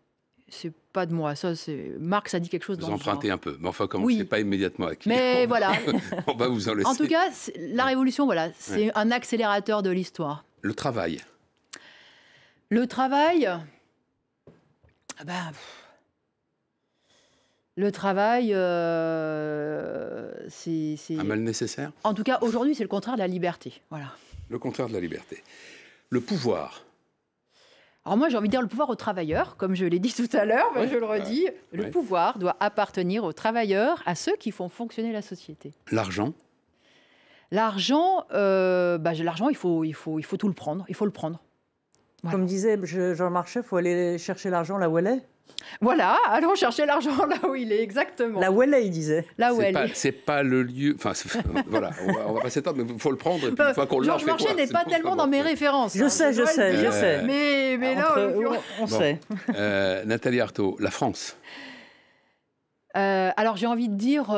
C'est de moi. Ça, c'est Marx a dit quelque chose. Vous empruntez un peu, mais enfin, comme pas immédiatement acquis. Mais voilà, vous en laisser. En tout cas, la révolution, voilà, c'est un accélérateur de l'histoire. Le travail. Le travail. Ah ben, le travail, euh, c'est un mal nécessaire. En tout cas, aujourd'hui, c'est le contraire de la liberté. Voilà. Le contraire de la liberté. Le pouvoir. Alors moi, j'ai envie de dire le pouvoir aux travailleurs, comme je l'ai dit tout à l'heure, mais je le redis, le pouvoir doit appartenir aux travailleurs, à ceux qui font fonctionner la société. L'argent L'argent, euh, bah, l'argent, il faut, il faut, il faut tout le prendre. Il faut le prendre. Comme disait jean Marchais, il faut aller chercher l'argent là où elle est. Voilà, allons chercher l'argent là où il est, exactement. Là où elle est, il disait. Là où elle est. C'est pas le lieu. Enfin, euh, voilà, on va, pas mais il faut le prendre. Et puis, une bah, fois qu'on n'est pas tellement dans mes références. Je hein, sais, je sais, je sais. Mais, mais là, on, sait. Euh, Nathalie Arthaud, la France. Euh, alors, j'ai envie de dire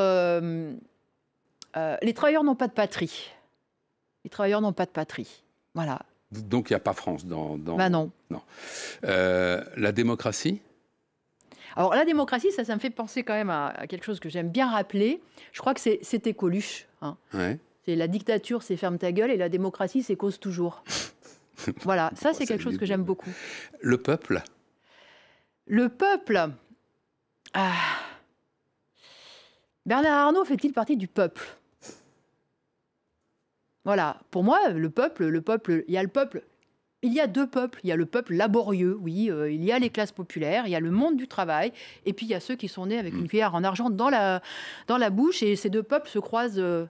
les travailleurs n'ont pas de patrie. Les travailleurs n'ont pas de patrie. Voilà. Donc, il n'y a pas France dans. dans... Bah, non. Non. la démocratie alors la démocratie, ça, ça me fait penser quand même à, quelque chose que j'aime bien rappeler. Je crois que c'était Coluche. Hein. C'est la dictature, c'est ferme ta gueule, et la démocratie, c'est cause toujours. voilà, ça oh, c'est quelque chose que j'aime beaucoup. Le peuple. Le peuple. Ah. Bernard Arnault fait-il partie du peuple Voilà, pour moi, le peuple, le peuple, il y a le peuple il y a deux peuples. Il y a le peuple laborieux, oui, euh, il y a les classes populaires, il y a le monde du travail, et puis il y a ceux qui sont nés avec mm. une cuillère en argent dans la, dans la bouche, et ces deux peuples se croisent euh,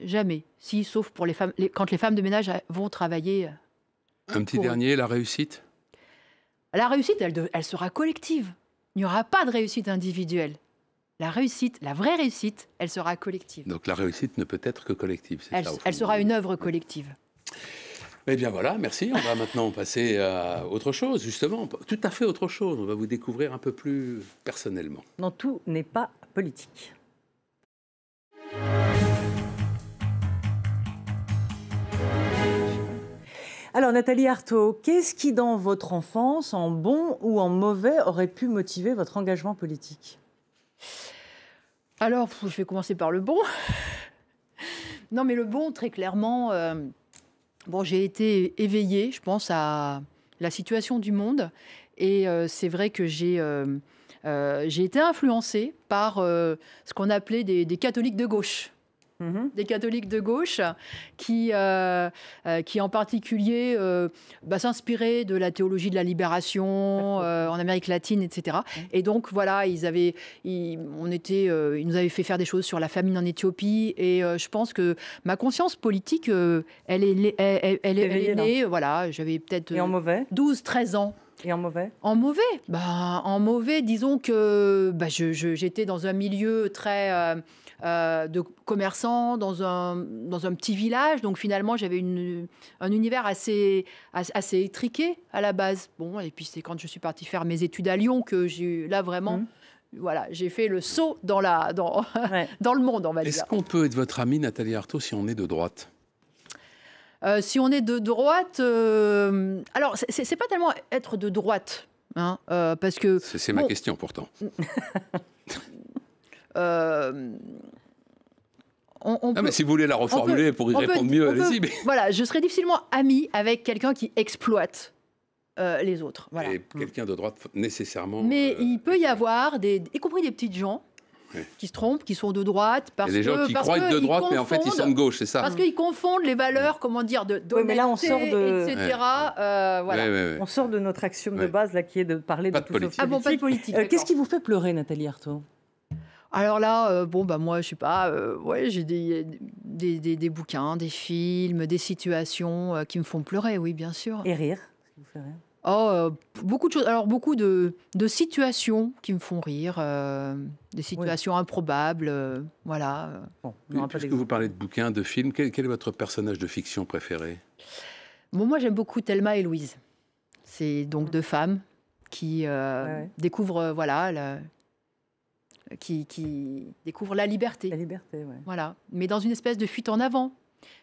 jamais. Si, sauf pour les femmes, quand les femmes de ménage euh, vont travailler. Un petit dernier, la réussite La réussite, elle, sera collective. Il n'y aura pas de réussite individuelle. La réussite, la vraie réussite, elle sera collective. Donc la réussite ne peut être que collective. Elle, elle sera une œuvre collective. Eh bien voilà, merci. On va maintenant passer à autre chose, justement, tout à fait autre chose. On va vous découvrir un peu plus personnellement. Non, tout n'est pas politique. Alors Nathalie Artaud, qu'est-ce qui dans votre enfance, en bon ou en mauvais, aurait pu motiver votre engagement politique Alors, je vais commencer par le bon. Non mais le bon, très clairement... Euh, Bon, j'ai été éveillée, je pense, à la situation du monde. Et euh, c'est vrai que j'ai euh, euh, été influencée par ce qu'on appelait des, catholiques de gauche. Mhm. des catholiques de gauche qui, euh, euh, qui en particulier, euh, bah, s'inspiraient de la théologie de la libération en Amérique latine, etc. Mhm. Et donc, voilà, ils, avaient, on était, ils nous avaient fait faire des choses sur la famine en Éthiopie. Et je pense que ma conscience politique, elle est, elle, est née. Voilà, j'avais peut-être 12-13 ans. Et en mauvais En mauvais bah, En mauvais, disons que bah, j'étais dans un milieu très euh, de commerçants dans un, petit village. Donc finalement, j'avais un univers assez, assez étriqué à la base. Bon, et puis c'est quand je suis partie faire mes études à Lyon que j'ai là vraiment. Mhm. Voilà, j'ai fait le saut dans, la, dans, dans le monde, on va dire. Est-ce qu'on peut être votre amie, Nathalie Arthaud, si on est de droite euh, si on est de droite, euh, alors c'est pas tellement être de droite, hein, parce que c'est ma question pourtant. Euh, ah, mais si vous voulez la reformuler pour y répondre mieux, allez-y. Voilà, je serais difficilement ami avec quelqu'un qui exploite euh, les autres. Voilà. quelqu'un de droite, nécessairement. Mais euh, il peut y avoir, des, y compris des petites gens, qui se trompent, qui sont de droite. Parce Il des gens qui croient être de droite, mais en fait, ils sont de gauche, c'est ça Parce qu'ils confondent les valeurs, comment dire, de oui, mais là, on de... etc. voilà. on sort de notre axiome de base, là, qui est de parler de, tout ah politique. politique. Qu'est-ce qui vous fait pleurer, Nathalie Arthaud alors là, euh, bon, bah moi, je sais pas, euh, ouais, j'ai des, bouquins, des films, des situations euh, qui me font pleurer, oui, bien sûr. Et rire, vous Oh, beaucoup de choses. Alors, beaucoup de, situations qui me font rire, des situations improbables, voilà. Bon, puisque vous parlez de bouquins, de films, quel, est votre personnage de fiction préféré bon, Moi, j'aime beaucoup Thelma et Louise. C'est donc mmh. deux femmes qui découvrent voilà, qui, qui découvrent la liberté. La liberté, oui. Voilà. Mais dans une espèce de fuite en avant.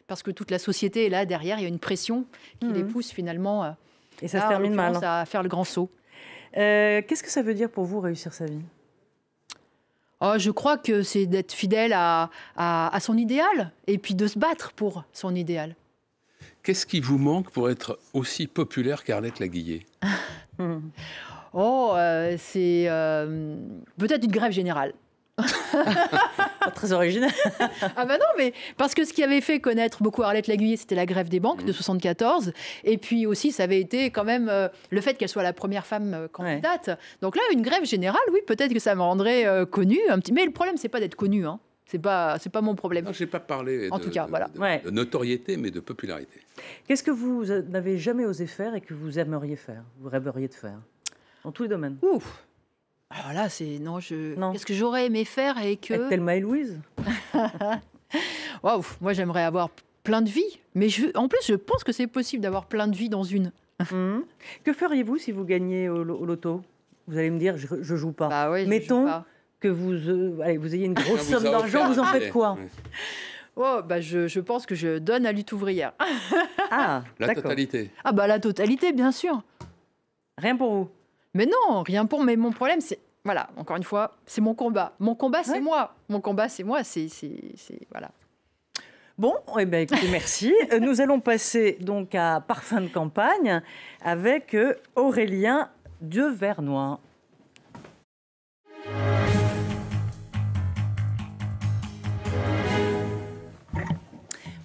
Parce que toute la société est là, derrière, il y a une pression qui mhm. les pousse finalement. Et ça se termine mal. Hein. À faire le grand saut. Euh, qu'est-ce que ça veut dire pour vous réussir sa vie oh, Je crois que c'est d'être fidèle à, son idéal et puis de se battre pour son idéal. Qu'est-ce qui vous manque pour être aussi populaire qu'Arlette Laguillet hmm. Oh, euh, c'est euh, peut-être une grève générale. très original. ah ben non, mais parce que ce qui avait fait connaître beaucoup Arlette Laguiller, c'était la grève des banques mm. de 74. Et puis aussi, ça avait été quand même euh, le fait qu'elle soit la première femme candidate. Donc là, une grève générale, oui, peut-être que ça me rendrait connue. Un petit... Mais le problème, c'est pas d'être connu. Hein. C'est pas, c'est pas mon problème. Je n'ai pas parlé en de, tout cas, voilà. de notoriété, mais de popularité. Qu'est-ce que vous n'avez jamais osé faire et que vous aimeriez faire, vous rêveriez de faire dans tous les domaines. Ouf Alors là, c'est. Non, je. Qu'est-ce que j'aurais aimé faire et que. Avec Thelma et Louise Waouh Moi, j'aimerais avoir plein de vies. Mais en plus, je pense que c'est possible d'avoir plein de vies dans une. Mhm. Que feriez-vous si vous gagnez au, loto Vous allez me dire, je, je joue pas. Bah Mettons que vous, euh, allez, vous ayez une grosse somme d'argent, vous en faites quoi Oh, bah je, pense que je donne à lutte ouvrière. ah, la totalité. Ah, bah la totalité, bien sûr. Rien pour vous mais non, rien pour. Mais mon problème, c'est voilà, encore une fois, c'est mon combat. Mon combat, c'est moi. Mon combat, c'est moi. C'est voilà. Bon, eh bien, écoutez, merci. Nous allons passer donc à Parfum de campagne avec euh, Aurélien Devernois.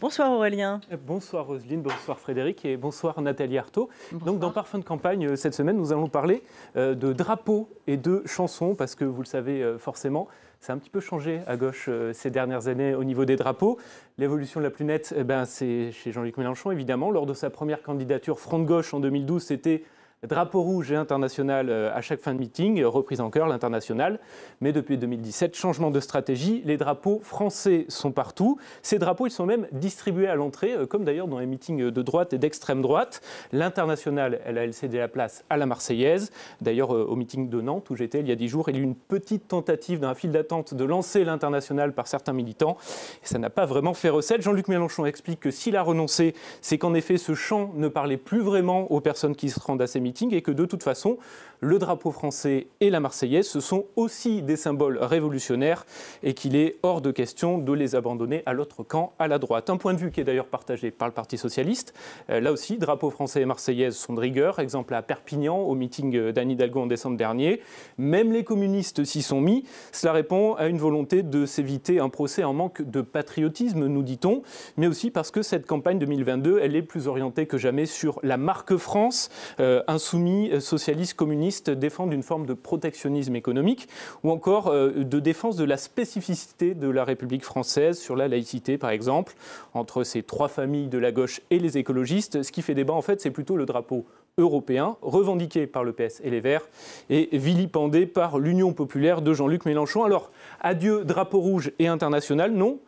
Bonsoir Aurélien. Bonsoir Roselyne, bonsoir Frédéric et bonsoir Nathalie Artaud. Donc dans Parfum de campagne, euh, cette semaine, nous allons parler euh, de drapeaux et de chansons, parce que vous le savez euh, forcément, ça a un petit peu changé à gauche ces dernières années au niveau des drapeaux. L'évolution la plus nette, eh ben, c'est chez Jean-Luc Mélenchon, évidemment. Lors de sa première candidature Front de gauche en 2012, c'était Drapeau rouge et international euh, à chaque fin de meeting, euh, reprise en chœur, l'international. Mais depuis 2017, changement de stratégie, les drapeaux français sont partout. Ces drapeaux, ils sont même distribués à l'entrée, euh, comme d'ailleurs dans les meetings de droite et d'extrême droite. L'international, elle a cédé la place à la Marseillaise. D'ailleurs, au meeting de Nantes, où j'étais il y a dix jours, il y a eu une petite tentative d'un fil d'attente de lancer l'international par certains militants. Et ça n'a pas vraiment fait recette. Jean-Luc Mélenchon explique que s'il a renoncé, c'est qu'en effet, ce champ ne parlait plus vraiment aux personnes qui se rendent à ces meetings et que de toute façon, le drapeau français et la Marseillaise, ce sont aussi des symboles révolutionnaires et qu'il est hors de question de les abandonner à l'autre camp, à la droite. Un point de vue qui est d'ailleurs partagé par le Parti socialiste. Euh, là aussi, drapeau français et Marseillaise sont de rigueur. Exemple à Perpignan, au meeting euh, d'Anne Hidalgo en décembre dernier. Même les communistes s'y sont mis. Cela répond à une volonté de s'éviter un procès en manque de patriotisme, nous dit-on, mais aussi parce que cette campagne 2022, elle est plus orientée que jamais sur la marque France, euh, un insoumis, euh, socialistes, communistes défendent une forme de protectionnisme économique ou encore euh, de défense de la spécificité de la République française sur la laïcité, par exemple, entre ces trois familles de la gauche et les écologistes. Ce qui fait débat, en fait, c'est plutôt le drapeau européen, revendiqué par le PS et les Verts, et vilipendé par l'Union populaire de Jean-Luc Mélenchon. Alors, adieu drapeau rouge et international, non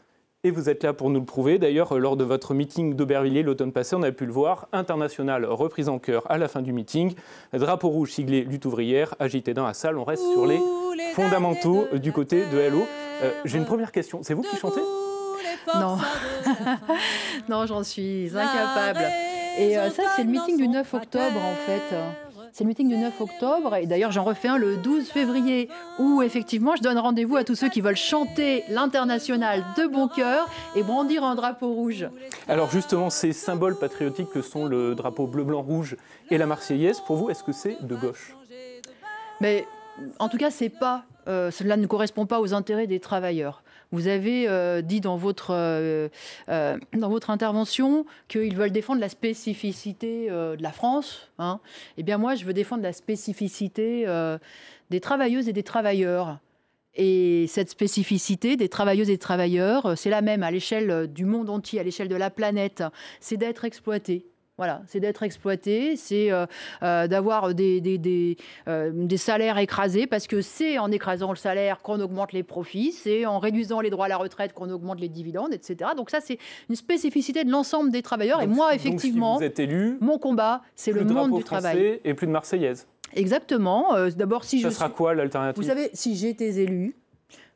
et vous êtes là pour nous le prouver. D'ailleurs, lors de votre meeting d'Aubervilliers l'automne passé, on a pu le voir. International reprise en chœur à la fin du meeting. Drapeau rouge siglé lutte ouvrière, agité dans la salle. On reste sur les, fondamentaux du côté de Hello. Euh, j'ai une première question. C'est vous qui chantez Non. non, j'en suis incapable. Et euh, ça, c'est le meeting du 9 octobre, en fait. C'est le meeting du 9 octobre, et d'ailleurs j'en refais un le 12 février, où effectivement je donne rendez-vous à tous ceux qui veulent chanter l'international de bon cœur et brandir un drapeau rouge. Alors justement, ces symboles patriotiques que sont le drapeau bleu, blanc, rouge et la Marseillaise, pour vous, est-ce que c'est de gauche Mais en tout cas, c'est pas, euh, cela ne correspond pas aux intérêts des travailleurs. Vous avez euh, dit dans votre, euh, euh, dans votre intervention qu'ils veulent défendre la spécificité de la France. Hein. Eh bien, moi, je veux défendre la spécificité des travailleuses et des travailleurs. Et cette spécificité des travailleuses et des travailleurs, c'est la même à l'échelle du monde entier, à l'échelle de la planète, c'est d'être exploité voilà, c'est d'être exploité, c'est euh, euh, d'avoir euh, des, salaires écrasés, parce que c'est en écrasant le salaire qu'on augmente les profits, c'est en réduisant les droits à la retraite qu'on augmente les dividendes, etc. Donc ça, c'est une spécificité de l'ensemble des travailleurs. et moi, effectivement, mon combat, c'est le monde du travail. Et plus de Marseillaise. Exactement. D'abord, si je sera quoi l'alternative Vous savez, si j'étais élu,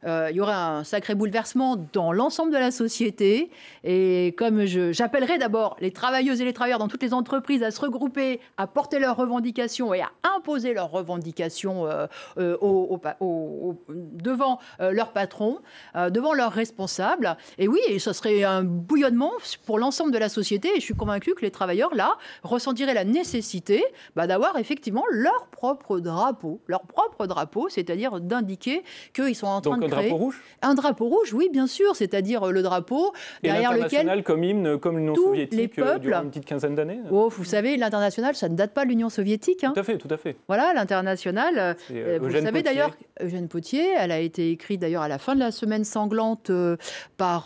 euh, il y aurait un sacré bouleversement dans l'ensemble de la société. Et comme j'appellerai d'abord les travailleuses et les travailleurs dans toutes les entreprises à se regrouper, à porter leurs revendications et à imposer leurs revendications euh, euh, devant leurs patrons, devant leurs responsables. Et oui, et ce serait un bouillonnement pour l'ensemble de la société. Et je suis convaincue que les travailleurs, là, ressentiraient la nécessité bah, d'avoir effectivement leur propre drapeau, leur propre drapeau, c'est-à-dire d'indiquer qu'ils sont en train de un drapeau rouge Un drapeau rouge, oui, bien sûr, c'est-à-dire euh, le drapeau derrière lequel. l'international comme hymne, comme l'Union soviétique euh, durant une petite quinzaine d'années hein. oh, Vous savez, l'international, ça ne date pas de l'Union soviétique. Hein. Tout à fait, tout à fait. Voilà, l'international. Euh, vous savez d'ailleurs, Eugène Potier, elle a été écrite d'ailleurs à la fin de la semaine sanglante par.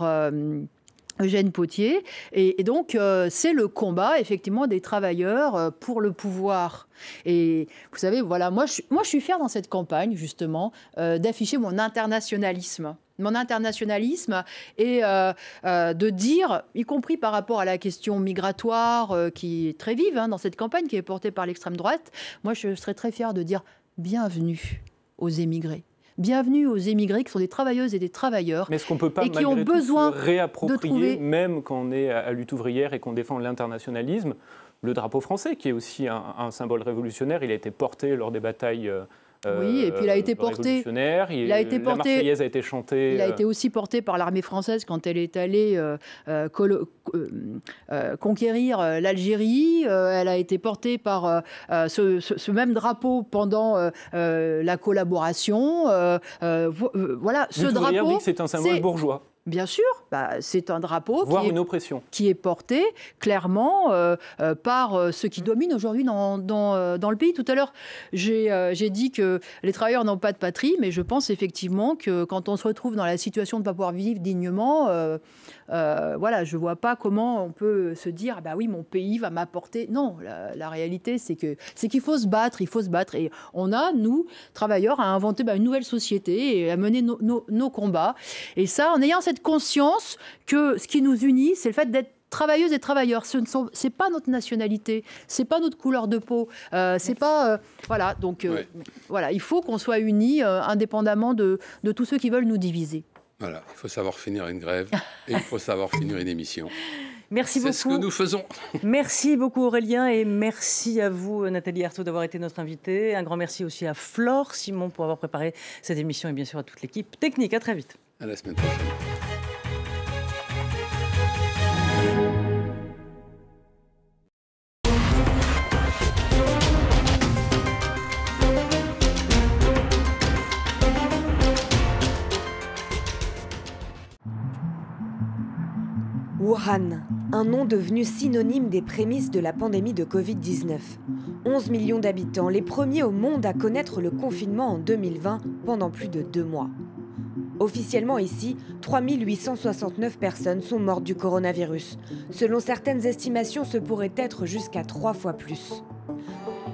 Eugène Potier. Et, donc, euh, c'est le combat, effectivement, des travailleurs euh, pour le pouvoir. Et vous savez, voilà, moi, je, moi, je suis fier dans cette campagne, justement, euh, d'afficher mon internationalisme mon internationalisme et de dire, y compris par rapport à la question migratoire qui est très vive hein, dans cette campagne qui est portée par l'extrême droite, moi je serais très fier de dire bienvenue aux émigrés bienvenue aux émigrés qui sont des travailleuses et des travailleurs Mais qu'on peut pas, et qui ont besoin réapproprier, même quand on est à lutte ouvrière et qu'on défend l'internationalisme, le drapeau français, qui est aussi un, un, symbole révolutionnaire. Il a été porté lors des batailles euh, euh, oui, et puis il a euh, été porté. Il, a été porté. La Marseillaise a été chantée. Il a euh, été aussi porté par l'armée française quand elle est allée conquérir l'Algérie. elle a été portée par ce, même drapeau pendant la collaboration. voilà, ce drapeau. c'est un symbole bourgeois. Bien sûr, bah, c'est un drapeau qui, une est, oppression. qui est porté clairement euh, euh, par euh, ceux qui dominent aujourd'hui dans, dans, le pays. Tout à l'heure, j'ai dit que les travailleurs n'ont pas de patrie, mais je pense effectivement que quand on se retrouve dans la situation de ne pas pouvoir vivre dignement, voilà, je ne vois pas comment on peut se dire, ah bah oui, mon pays va m'apporter. Non, la, réalité, c'est qu'il faut se battre, il faut se battre. Et on a, nous, travailleurs, à inventer bah, une nouvelle société et à mener nos combats. Et ça, en ayant cette conscience que ce qui nous unit, c'est le fait d'être travailleuses et travailleurs. Ce ne sont, c'est pas notre nationalité, c'est pas notre couleur de peau, euh, c'est pas, euh, voilà. Donc euh, voilà, il faut qu'on soit unis, indépendamment de, de tous ceux qui veulent nous diviser. Voilà, il faut savoir finir une grève et il faut savoir finir une émission. Merci beaucoup. C'est ce que nous faisons. Merci beaucoup Aurélien et merci à vous Nathalie Arthaud d'avoir été notre invitée. Un grand merci aussi à Flore Simon pour avoir préparé cette émission et bien sûr à toute l'équipe technique. À très vite. À la semaine prochaine. Wuhan, un nom devenu synonyme des prémices de la pandémie de Covid-19. 11 millions d'habitants, les premiers au monde à connaître le confinement en 2020 pendant plus de deux mois. Officiellement ici, 3869 personnes sont mortes du coronavirus. Selon certaines estimations, ce pourrait être jusqu'à trois fois plus.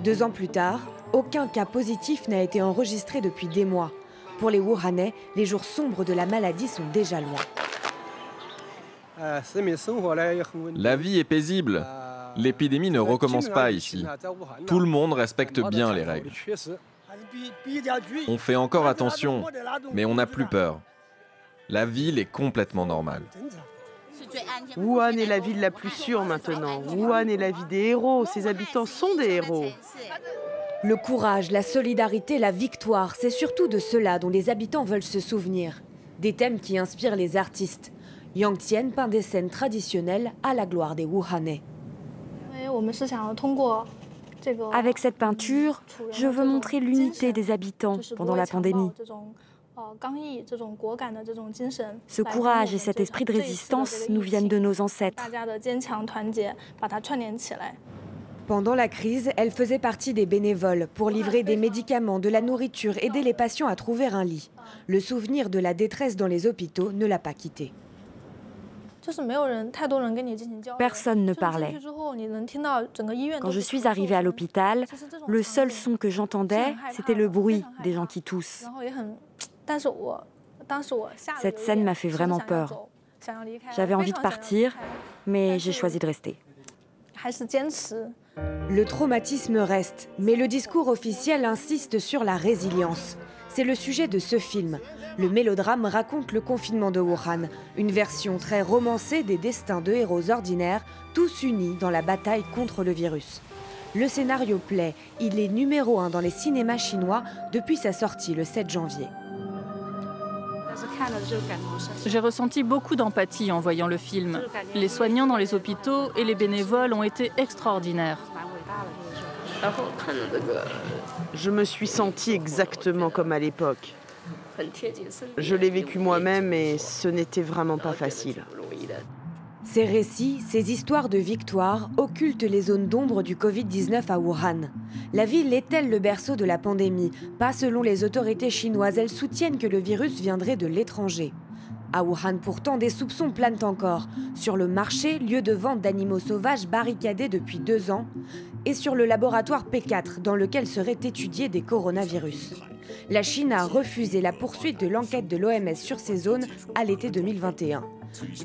Deux ans plus tard, aucun cas positif n'a été enregistré depuis des mois. Pour les Wuhanais, les jours sombres de la maladie sont déjà loin. Ah, la vie est paisible. Ah, L'épidémie ne recommence pas ici. Tout le monde respecte bien les règles. On fait encore attention, mais on n'a plus peur. La ville est complètement normale. Wuhan est la ville la plus sûre maintenant. Wuhan est la vie des héros. Ses habitants sont des héros. Le courage, la solidarité, la victoire, c'est surtout de cela dont les habitants veulent se souvenir. Des thèmes qui inspirent les artistes. Yang Tian peint des scènes traditionnelles à la gloire des Wuhanais. Avec cette peinture, je veux montrer l'unité des habitants pendant la pandémie. Ce courage et cet esprit de résistance nous viennent de nos ancêtres. Pendant la crise, elle faisait partie des bénévoles pour livrer des médicaments, de la nourriture, aider les patients à trouver un lit. Le souvenir de la détresse dans les hôpitaux ne l'a pas quittée. Personne ne parlait. Quand je suis arrivée à l'hôpital, le seul son que j'entendais, c'était le bruit des gens qui toussent. Cette scène m'a fait vraiment peur. J'avais envie de partir, mais j'ai choisi de rester. Le traumatisme reste, mais le discours officiel insiste sur la résilience. C'est le sujet de ce film, le mélodrame raconte le confinement de Wuhan, une version très romancée des destins de héros ordinaires, tous unis dans la bataille contre le virus. Le scénario plaît, il est numéro un dans les cinémas chinois depuis sa sortie le 7 janvier. J'ai ressenti beaucoup d'empathie en voyant le film. Les soignants dans les hôpitaux et les bénévoles ont été extraordinaires. Je me suis sentie exactement comme à l'époque. Je l'ai vécu moi-même et ce n'était vraiment pas facile. Ces récits, ces histoires de victoire occultent les zones d'ombre du Covid-19 à Wuhan. La ville est-elle le berceau de la pandémie Pas selon les autorités chinoises, elles soutiennent que le virus viendrait de l'étranger. À Wuhan, pourtant, des soupçons planent encore sur le marché, lieu de vente d'animaux sauvages barricadés depuis deux ans, et sur le laboratoire P4 dans lequel seraient étudiés des coronavirus la Chine a refusé la poursuite de l'enquête de l'OMS sur ces zones à l'été 2021.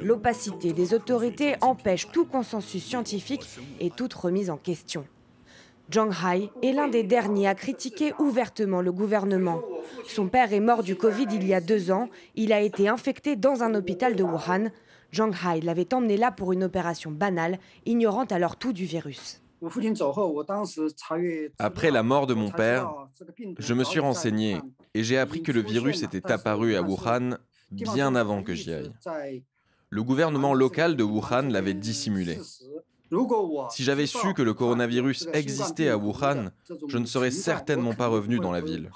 L'opacité des autorités empêche tout consensus scientifique et toute remise en question. Zhang Hai est l'un des derniers à critiquer ouvertement le gouvernement. Son père est mort du Covid il y a deux ans. Il a été infecté dans un hôpital de Wuhan. Zhang Hai l'avait emmené là pour une opération banale, ignorant alors tout du virus. Après la mort de mon père, je me suis renseigné et j'ai appris que le virus était apparu à Wuhan bien avant que j'y aille. Le gouvernement local de Wuhan l'avait dissimulé. Si j'avais su que le coronavirus existait à Wuhan, je ne serais certainement pas revenu dans la ville.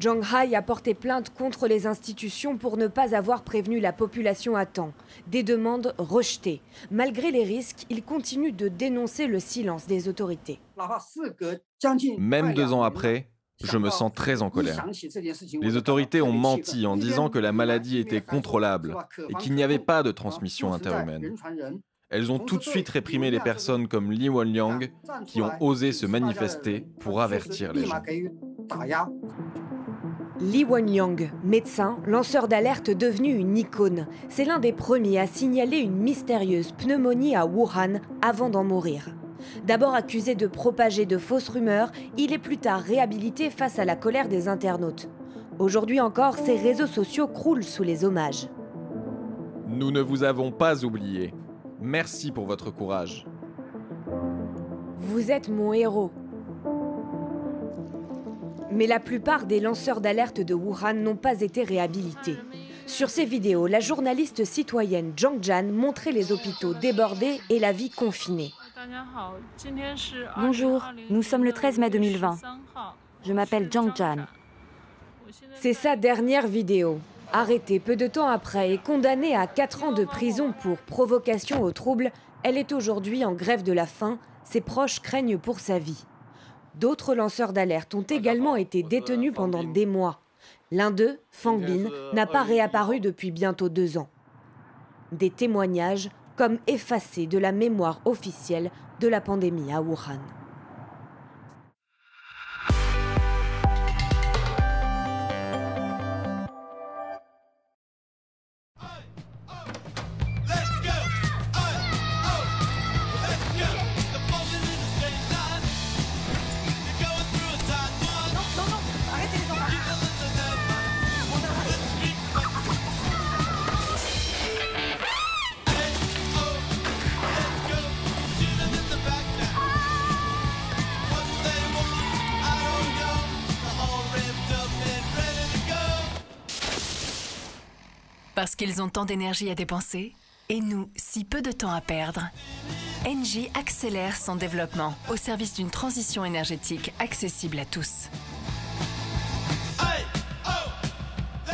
Zhang Hai a porté plainte contre les institutions pour ne pas avoir prévenu la population à temps. Des demandes rejetées. Malgré les risques, il continue de dénoncer le silence des autorités. Même deux ans après, je me sens très en colère. Les autorités ont menti en disant que la maladie était contrôlable et qu'il n'y avait pas de transmission interhumaine. Elles ont tout de suite réprimé les personnes comme Li Wenliang qui ont osé se manifester pour avertir les gens. Li Wenliang, médecin, lanceur d'alerte devenu une icône, c'est l'un des premiers à signaler une mystérieuse pneumonie à Wuhan avant d'en mourir. D'abord accusé de propager de fausses rumeurs, il est plus tard réhabilité face à la colère des internautes. Aujourd'hui encore, ses réseaux sociaux croulent sous les hommages. Nous ne vous avons pas oublié. Merci pour votre courage. Vous êtes mon héros, mais la plupart des lanceurs d'alerte de Wuhan n'ont pas été réhabilités. Sur ces vidéos, la journaliste citoyenne Zhang Jan montrait les hôpitaux débordés et la vie confinée. Bonjour, nous sommes le 13 mai 2020. Je m'appelle Zhang Jan. C'est sa dernière vidéo. Arrêtée peu de temps après et condamnée à 4 ans de prison pour provocation au trouble, elle est aujourd'hui en grève de la faim. Ses proches craignent pour sa vie. D'autres lanceurs d'alerte ont ah, également été détenus pendant des mois. L'un d'eux, Fang Bin, n'a pas ah, réapparu depuis bientôt deux ans. Des témoignages comme effacés de la mémoire officielle de la pandémie à Wuhan. Ils ont tant d'énergie à dépenser et nous, si peu de temps à perdre. NG accélère son développement au service d'une transition énergétique accessible à tous. Oh, oh.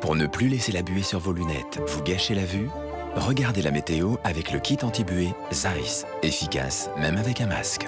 Pour ne plus laisser la buée sur vos lunettes vous gâchez la vue, Regardez la météo avec le kit anti-buée Zaris, efficace même avec un masque.